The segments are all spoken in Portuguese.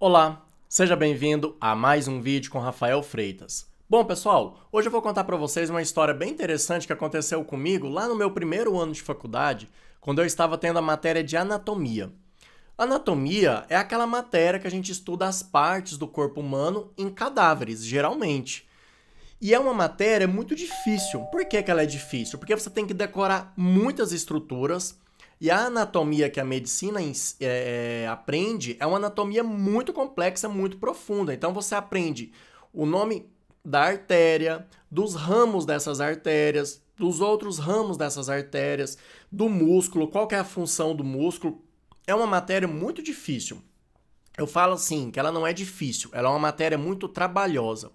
Olá, seja bem-vindo a mais um vídeo com Rafael Freitas. Bom, pessoal, hoje eu vou contar para vocês uma história bem interessante que aconteceu comigo lá no meu primeiro ano de faculdade, quando eu estava tendo a matéria de anatomia. Anatomia é aquela matéria que a gente estuda as partes do corpo humano em cadáveres, geralmente. E é uma matéria muito difícil. Por que, que ela é difícil? Porque você tem que decorar muitas estruturas, e a anatomia que a medicina é, é, aprende é uma anatomia muito complexa, muito profunda. Então você aprende o nome da artéria, dos ramos dessas artérias, dos outros ramos dessas artérias, do músculo, qual é a função do músculo. É uma matéria muito difícil. Eu falo assim, que ela não é difícil, ela é uma matéria muito trabalhosa.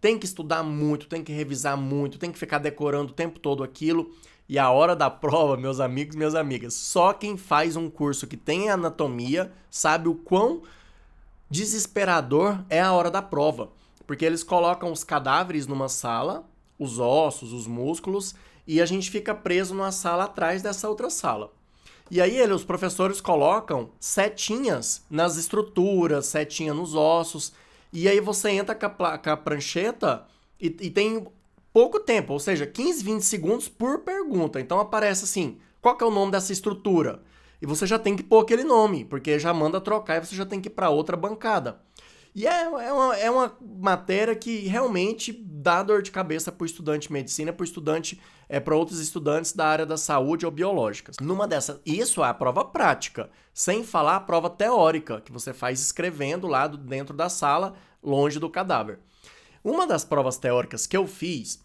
Tem que estudar muito, tem que revisar muito, tem que ficar decorando o tempo todo aquilo. E a hora da prova, meus amigos, minhas amigas, só quem faz um curso que tem anatomia sabe o quão desesperador é a hora da prova. Porque eles colocam os cadáveres numa sala, os ossos, os músculos, e a gente fica preso numa sala atrás dessa outra sala. E aí ele, os professores colocam setinhas nas estruturas, setinha nos ossos, e aí você entra com a, com a prancheta e, e tem pouco tempo, ou seja, 15, 20 segundos por pergunta. Então aparece assim: qual que é o nome dessa estrutura? E você já tem que pôr aquele nome, porque já manda trocar e você já tem que ir para outra bancada. E é, é, uma, é uma matéria que realmente dá dor de cabeça para o estudante de medicina, para estudante, é, para outros estudantes da área da saúde ou biológicas. Numa dessas, isso é a prova prática, sem falar a prova teórica, que você faz escrevendo lá dentro da sala, longe do cadáver. Uma das provas teóricas que eu fiz,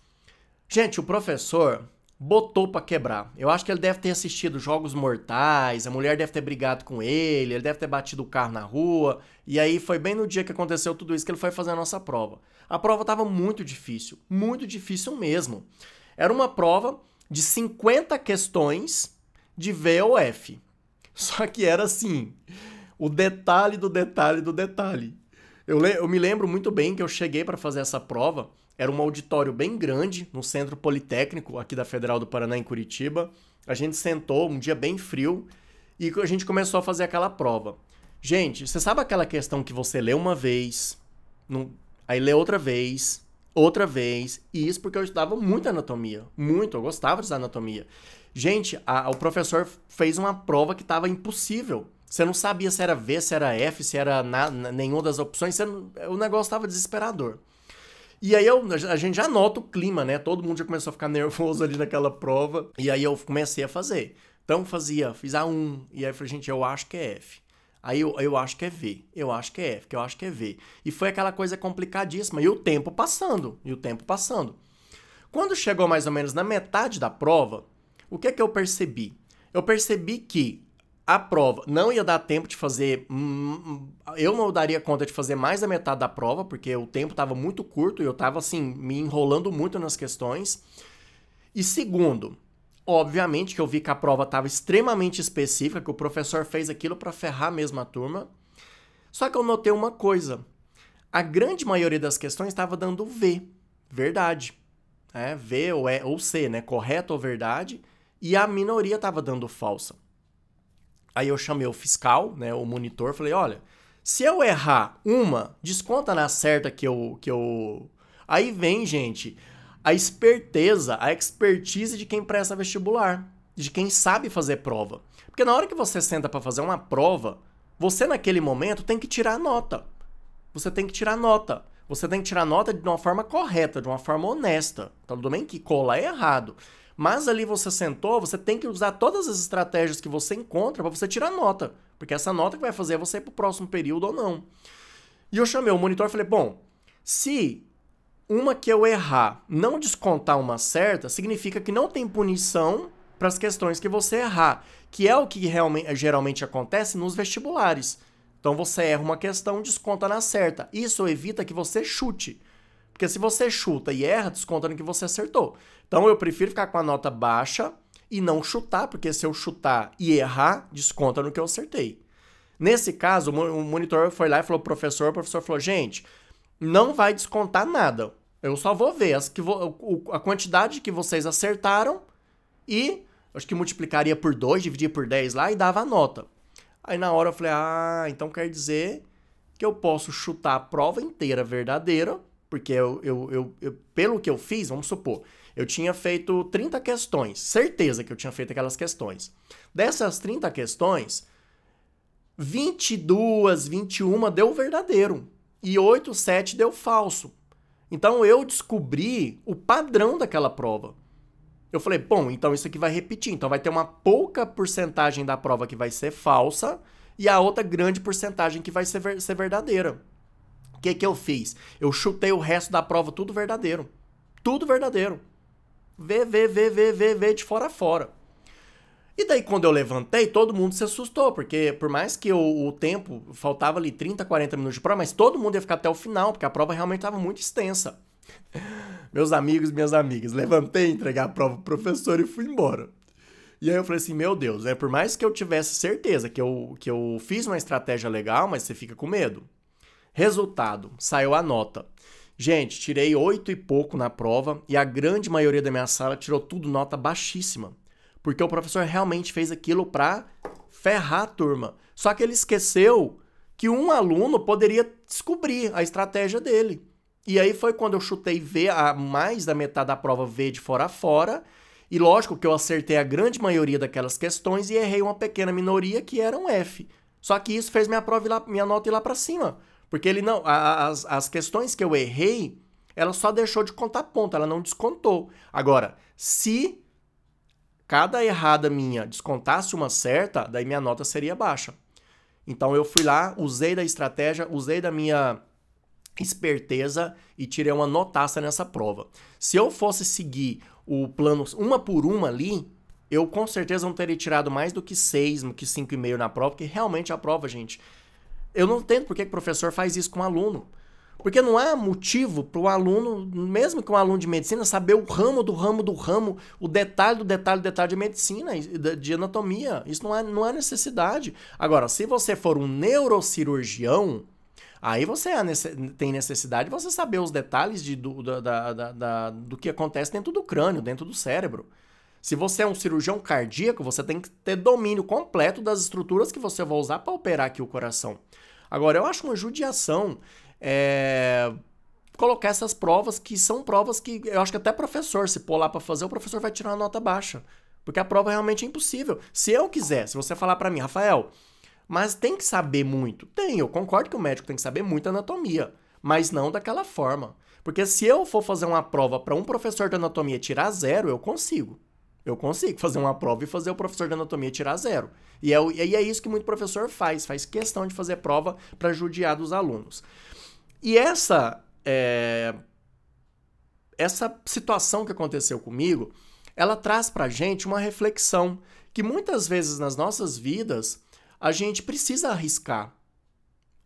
gente, o professor botou para quebrar. Eu acho que ele deve ter assistido Jogos Mortais, a mulher deve ter brigado com ele, ele deve ter batido o carro na rua, e aí foi bem no dia que aconteceu tudo isso que ele foi fazer a nossa prova. A prova estava muito difícil, muito difícil mesmo. Era uma prova de 50 questões de VOF. Só que era assim, o detalhe do detalhe do detalhe. Eu, le... eu me lembro muito bem que eu cheguei para fazer essa prova, era um auditório bem grande no Centro Politécnico aqui da Federal do Paraná, em Curitiba. A gente sentou, um dia bem frio, e a gente começou a fazer aquela prova. Gente, você sabe aquela questão que você lê uma vez, não... aí lê outra vez, outra vez, e isso porque eu estudava muito anatomia, muito, eu gostava de anatomia. Gente, a, o professor fez uma prova que estava impossível. Você não sabia se era V, se era F, se era na, nenhuma das opções. Não, o negócio estava desesperador. E aí eu, a gente já nota o clima, né? Todo mundo já começou a ficar nervoso ali naquela prova. E aí eu comecei a fazer. Então fazia, fiz A1. E aí eu falei, gente, eu acho que é F. Aí eu, eu acho que é V, eu acho que é F, que eu acho que é V. E foi aquela coisa complicadíssima. E o tempo passando, e o tempo passando. Quando chegou mais ou menos na metade da prova, o que é que eu percebi? Eu percebi que a prova não ia dar tempo de fazer. Hum, hum, eu não daria conta de fazer mais da metade da prova, porque o tempo estava muito curto e eu estava, assim, me enrolando muito nas questões. E segundo, obviamente que eu vi que a prova estava extremamente específica, que o professor fez aquilo para ferrar mesmo a turma. Só que eu notei uma coisa: a grande maioria das questões estava dando V, verdade. É, v ou, é, ou C, né? Correto ou verdade. E a minoria estava dando falsa. Aí eu chamei o fiscal, né, o monitor, falei: olha, se eu errar uma, desconta na certa que eu. Que eu... Aí vem, gente, a esperteza, a expertise de quem presta vestibular, de quem sabe fazer prova. Porque na hora que você senta para fazer uma prova, você naquele momento tem que tirar nota. Você tem que tirar nota. Você tem que tirar nota de uma forma correta, de uma forma honesta. Tá tudo bem que colar é errado. Mas ali você sentou, você tem que usar todas as estratégias que você encontra para você tirar nota. Porque essa nota que vai fazer é você ir para o próximo período ou não. E eu chamei o monitor e falei, bom, se uma que eu errar não descontar uma certa, significa que não tem punição para as questões que você errar, que é o que realmente, geralmente acontece nos vestibulares. Então você erra uma questão, desconta na certa. Isso evita que você chute. Porque se você chuta e erra, desconta no que você acertou. Então eu prefiro ficar com a nota baixa e não chutar, porque se eu chutar e errar, desconta no que eu acertei. Nesse caso, o monitor foi lá e falou, professor, o professor falou, gente, não vai descontar nada. Eu só vou ver as que vo a quantidade que vocês acertaram e acho que multiplicaria por 2, dividir por 10 lá e dava a nota. Aí na hora eu falei, ah, então quer dizer que eu posso chutar a prova inteira verdadeira porque eu, eu, eu, eu, pelo que eu fiz, vamos supor, eu tinha feito 30 questões, certeza que eu tinha feito aquelas questões. Dessas 30 questões, 22, 21 deu verdadeiro e 8, 7 deu falso. Então eu descobri o padrão daquela prova. Eu falei, bom, então isso aqui vai repetir. Então vai ter uma pouca porcentagem da prova que vai ser falsa e a outra grande porcentagem que vai ser, ver ser verdadeira. O que, que eu fiz? Eu chutei o resto da prova, tudo verdadeiro. Tudo verdadeiro. Vê, vê, vê, vê, vê, vê de fora a fora. E daí, quando eu levantei, todo mundo se assustou, porque por mais que o, o tempo faltava ali 30, 40 minutos de prova, mas todo mundo ia ficar até o final, porque a prova realmente estava muito extensa. Meus amigos, minhas amigas, levantei, entreguei a prova pro professor e fui embora. E aí eu falei assim, meu Deus, é né? por mais que eu tivesse certeza que eu, que eu fiz uma estratégia legal, mas você fica com medo. Resultado: saiu a nota. Gente, tirei oito e pouco na prova e a grande maioria da minha sala tirou tudo nota baixíssima. Porque o professor realmente fez aquilo para ferrar a turma. Só que ele esqueceu que um aluno poderia descobrir a estratégia dele. E aí foi quando eu chutei V, a mais da metade da prova V de fora a fora. E lógico que eu acertei a grande maioria daquelas questões e errei uma pequena minoria que era um F. Só que isso fez minha prova lá, minha nota ir lá para cima. Porque ele não. As, as questões que eu errei, ela só deixou de contar ponto, ela não descontou. Agora, se cada errada minha descontasse uma certa, daí minha nota seria baixa. Então eu fui lá, usei da estratégia, usei da minha esperteza e tirei uma notaça nessa prova. Se eu fosse seguir o plano uma por uma ali, eu com certeza não teria tirado mais do que 6, do que 5,5 na prova, porque realmente a prova, gente, eu não entendo por que o professor faz isso com o aluno. Porque não há motivo para o aluno, mesmo que um aluno de medicina, saber o ramo do ramo do ramo, o detalhe do detalhe do detalhe de medicina, de anatomia. Isso não há, não há necessidade. Agora, se você for um neurocirurgião, aí você tem necessidade de você saber os detalhes de, do, da, da, da, do que acontece dentro do crânio, dentro do cérebro. Se você é um cirurgião cardíaco, você tem que ter domínio completo das estruturas que você vai usar para operar aqui o coração. Agora, eu acho uma judiação é, colocar essas provas que são provas que eu acho que até professor, se pôr lá para fazer, o professor vai tirar uma nota baixa. Porque a prova é realmente é impossível. Se eu quiser, se você falar para mim, Rafael, mas tem que saber muito. Tem, eu concordo que o médico tem que saber muita anatomia, mas não daquela forma. Porque se eu for fazer uma prova para um professor de anatomia tirar zero, eu consigo. Eu consigo fazer uma prova e fazer o professor de anatomia tirar zero. E é, e é isso que muito professor faz, faz questão de fazer prova para judiar dos alunos. E essa, é, essa situação que aconteceu comigo, ela traz para gente uma reflexão que muitas vezes nas nossas vidas a gente precisa arriscar.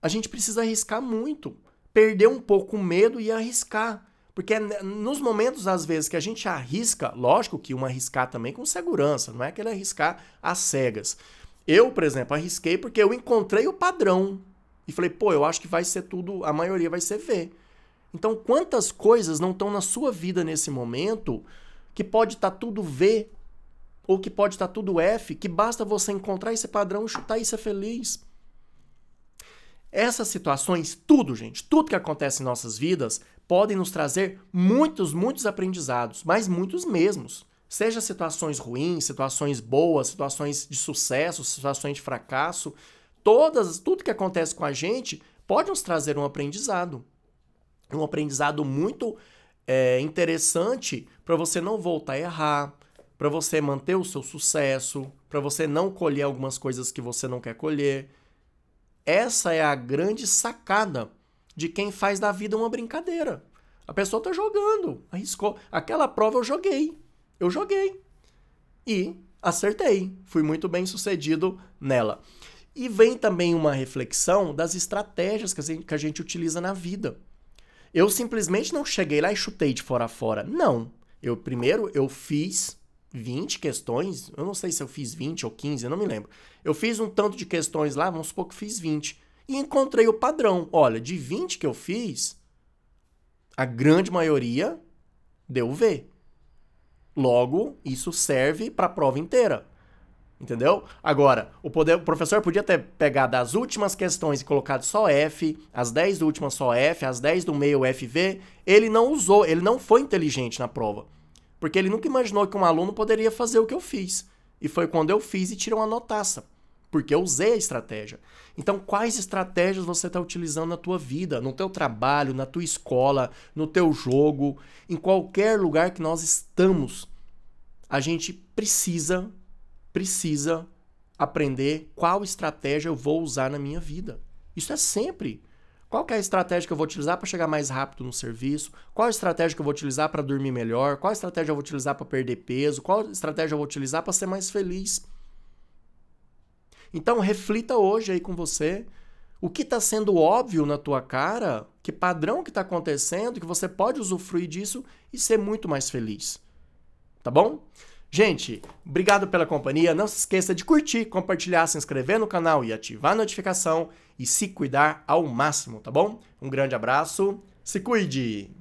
A gente precisa arriscar muito, perder um pouco o medo e arriscar. Porque nos momentos, às vezes, que a gente arrisca, lógico que uma arriscar também com segurança, não é aquele arriscar às cegas. Eu, por exemplo, arrisquei porque eu encontrei o padrão. E falei, pô, eu acho que vai ser tudo, a maioria vai ser V. Então, quantas coisas não estão na sua vida nesse momento que pode estar tá tudo V ou que pode estar tá tudo F, que basta você encontrar esse padrão, chutar e ser feliz. Essas situações, tudo, gente, tudo que acontece em nossas vidas podem nos trazer muitos, muitos aprendizados, mas muitos mesmos. Seja situações ruins, situações boas, situações de sucesso, situações de fracasso, todas, tudo que acontece com a gente pode nos trazer um aprendizado. Um aprendizado muito é, interessante para você não voltar a errar, para você manter o seu sucesso, para você não colher algumas coisas que você não quer colher. Essa é a grande sacada de quem faz da vida uma brincadeira. A pessoa está jogando, arriscou. Aquela prova eu joguei. Eu joguei. E acertei. Fui muito bem sucedido nela. E vem também uma reflexão das estratégias que a gente, que a gente utiliza na vida. Eu simplesmente não cheguei lá e chutei de fora a fora. Não. Eu primeiro eu fiz 20 questões, eu não sei se eu fiz 20 ou 15, eu não me lembro. Eu fiz um tanto de questões lá, vamos supor que fiz 20 e encontrei o padrão. Olha, de 20 que eu fiz, a grande maioria deu V. Logo, isso serve para a prova inteira. Entendeu? Agora, o, poder, o, professor podia ter pegado as últimas questões e colocado só F, as 10 últimas só F, as 10 do meio FV. Ele não usou, ele não foi inteligente na prova. Porque ele nunca imaginou que um aluno poderia fazer o que eu fiz. E foi quando eu fiz e tirou uma notaça porque eu usei a estratégia. Então, quais estratégias você está utilizando na tua vida, no teu trabalho, na tua escola, no teu jogo, em qualquer lugar que nós estamos? A gente precisa, precisa aprender qual estratégia eu vou usar na minha vida. Isso é sempre. Qual é a estratégia que eu vou utilizar para chegar mais rápido no serviço? Qual a estratégia que eu vou utilizar para dormir melhor? Qual a estratégia eu vou utilizar para perder peso? Qual a estratégia eu vou utilizar para ser mais feliz? Então reflita hoje aí com você o que está sendo óbvio na tua cara, que padrão que está acontecendo, que você pode usufruir disso e ser muito mais feliz. Tá bom? Gente, obrigado pela companhia. Não se esqueça de curtir, compartilhar, se inscrever no canal e ativar a notificação e se cuidar ao máximo, tá bom? Um grande abraço, se cuide!